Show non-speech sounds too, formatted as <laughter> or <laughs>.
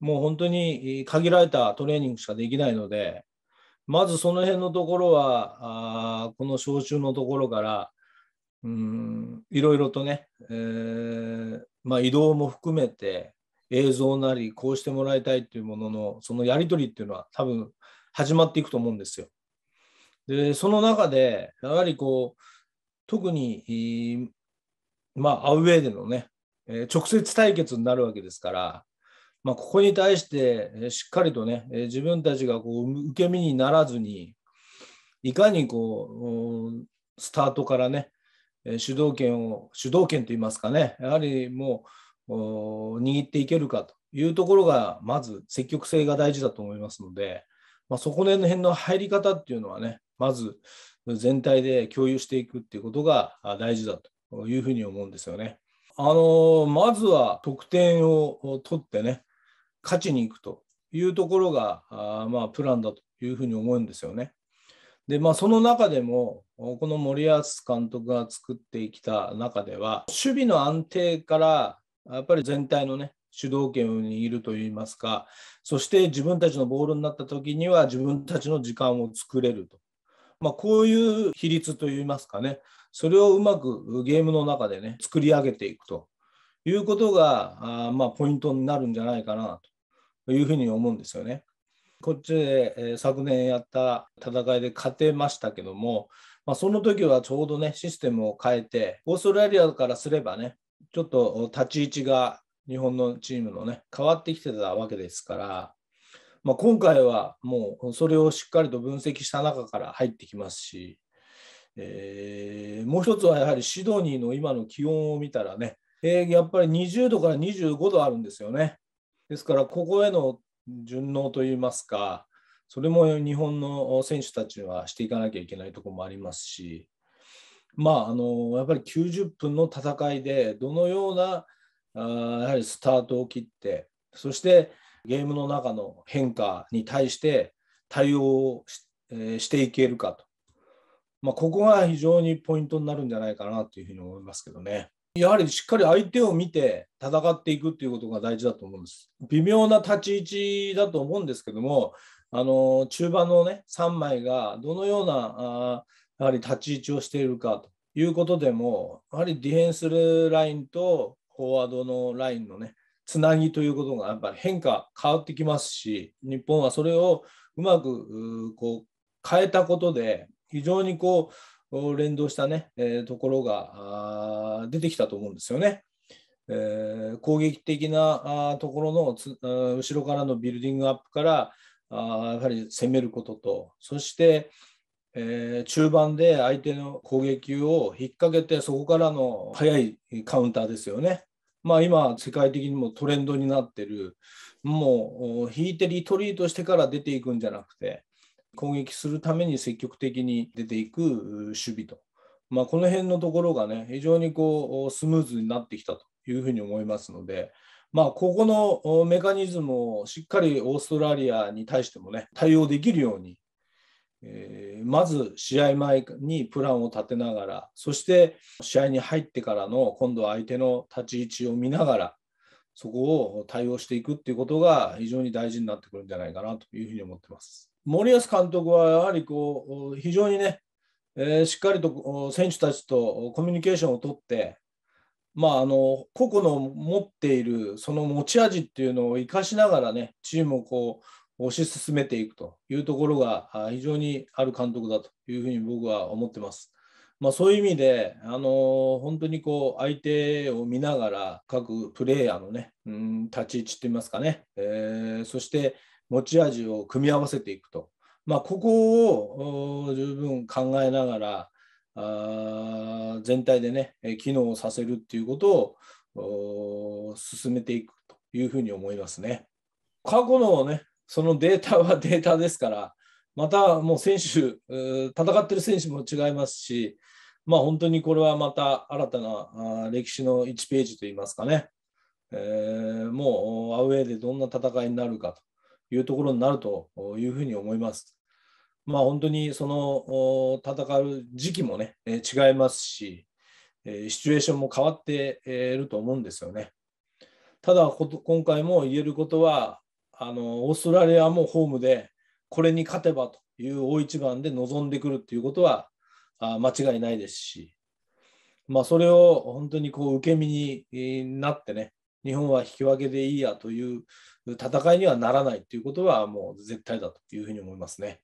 もう本当に限られたトレーニングしかできないので、まずその辺のところは、あこの招集のところから、うんいろいろとね、えー、まあ、移動も含めて映像なりこうしてもらいたいっていうもののそのやり取りっていうのは多分始まっていくと思うんですよ。でその中でやはりこう特に、まあ、アウェーでのね直接対決になるわけですからまあ、ここに対してしっかりとね、自分たちがこう受け身にならずに、いかにこうスタートからね、主導権を、主導権といいますかね、やはりもう握っていけるかというところが、まず積極性が大事だと思いますので、まあ、そこら辺の入り方っていうのはね、まず全体で共有していくっていうことが大事だというふうに思うんですよね。あのまずは得点を取ってね、勝ちに行くというところがあまあプランだというふうに思うんですよね。でまあ、その中でも、この森保監督が作ってきた中では、守備の安定からやっぱり全体の、ね、主導権を握るといいますか、そして自分たちのボールになった時には自分たちの時間を作れると、まあ、こういう比率といいますかね、それをうまくゲームの中でね、作り上げていくということが、あまあ、ポイントになるんじゃないかなというふうに思うんですよね。こっちで、えー、昨年やった戦いで勝てましたけども、まあ、その時はちょうどね、システムを変えて、オーストラリアからすればね、ちょっと立ち位置が日本のチームのね、変わってきてたわけですから、まあ、今回はもうそれをしっかりと分析した中から入ってきますし、えー、もう一つはやはりシドニーの今の気温を見たらね、えー、やっぱり20度から25度あるんですよね。ですから、ここへの順応といいますか、それも日本の選手たちはしていかなきゃいけないところもありますし、まあ、あのやっぱり90分の戦いで、どのようなあやはりスタートを切って、そしてゲームの中の変化に対して対応し,、えしていけるかと、まあ、ここが非常にポイントになるんじゃないかなというふうに思いますけどね。やはりしっかり相手を見て戦っていくっていうことが大事だと思うんです。微妙な立ち位置だと思うんですけども、あの中盤の、ね、3枚がどのようなあやはり立ち位置をしているかということでも、やはりディフェンスラインとフォワードのラインのね、つなぎということがやっぱり変化、変わってきますし、日本はそれをうまくこう変えたことで、非常にこう連動したね、えところが出てきたと思うんですよね。えー、攻撃的なところのつ後ろからのビルディングアップからあやはり攻めることとそして、えー、中盤で相手の攻撃を引っ掛けてそこからの速いカウンターですよね。まあ、今世界的にもトレンドになってるもう引いてリトリートしてから出ていくんじゃなくて攻撃するために積極的に出ていく守備と、まあ、この辺のところがね、非常にこうスムーズになってきたというふうに思いますので、まあ、ここのメカニズムをしっかりオーストラリアに対してもね、対応できるように、えー、まず試合前にプランを立てながら、そして試合に入ってからの今度は相手の立ち位置を見ながら、そこを対応していくっていうことが非常に大事になってくるんじゃないかなというふうに思ってます。森保監督はやはりこう非常にね、えー、しっかりと選手たちとコミュニケーションをとって、まあ、あの個々の持っているその持ち味っていうのを生かしながらねチームをこう推し進めていくというところが非常にある監督だというふうに僕は思ってます。まあ、そういう意味で、あのー、本当にこう相手を見ながら各プレイヤーのね、ねうん、立ち位置といいますかね、えー、そして持ち味を組み合わせていくと、まあ、ここを十分考えながらあ全体でね機能させるっていうことを進めていくというふうに思いますね。過去のねそのデータは <laughs> データですからまたもう選手戦ってる選手も違いますしまあ本当にこれはまた新たな歴史の1ページといいますかね、えー、もうアウェーでどんな戦いになるかいうところになるというふうに思います。まあ、本当にその戦う時期もね、違いますし、シチュエーションも変わっていると思うんですよね。ただ今回も言えることは、あのオーストラリアもホームで、これに勝てばという大一番で臨んでくるということは間違いないですし、まあ、それを本当にこう受け身になってね、日本は引き分けでいいやという戦いにはならないということはもう絶対だというふうに思いますね。